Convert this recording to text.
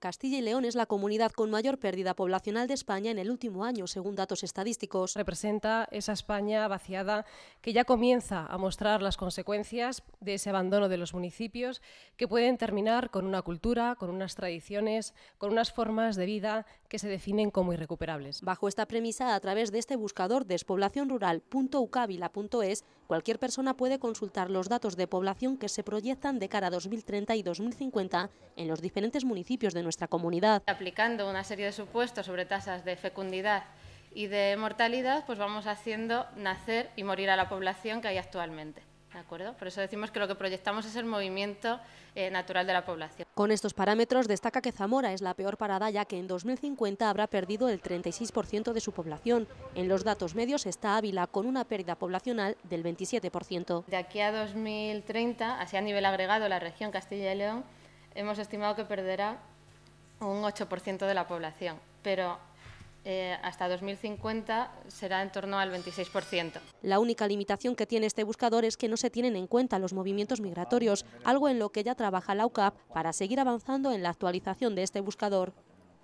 Castilla y León es la comunidad con mayor pérdida poblacional de España en el último año, según datos estadísticos. Representa esa España vaciada que ya comienza a mostrar las consecuencias de ese abandono de los municipios que pueden terminar con una cultura, con unas tradiciones, con unas formas de vida que se definen como irrecuperables. Bajo esta premisa, a través de este buscador despoblacionrural.ucavila.es, cualquier persona puede consultar los datos de población que se proyectan de cara a 2030 y 2050 en los diferentes municipios de nuestra comunidad. Aplicando una serie de supuestos sobre tasas de fecundidad y de mortalidad, pues vamos haciendo nacer y morir a la población que hay actualmente. ¿De acuerdo? Por eso decimos que lo que proyectamos es el movimiento eh, natural de la población. Con estos parámetros destaca que Zamora es la peor parada ya que en 2050 habrá perdido el 36% de su población. En los datos medios está Ávila con una pérdida poblacional del 27%. De aquí a 2030, así a nivel agregado la región Castilla y León, hemos estimado que perderá un 8% de la población, pero eh, hasta 2050 será en torno al 26%. La única limitación que tiene este buscador es que no se tienen en cuenta los movimientos migratorios, algo en lo que ya trabaja la UCAP para seguir avanzando en la actualización de este buscador.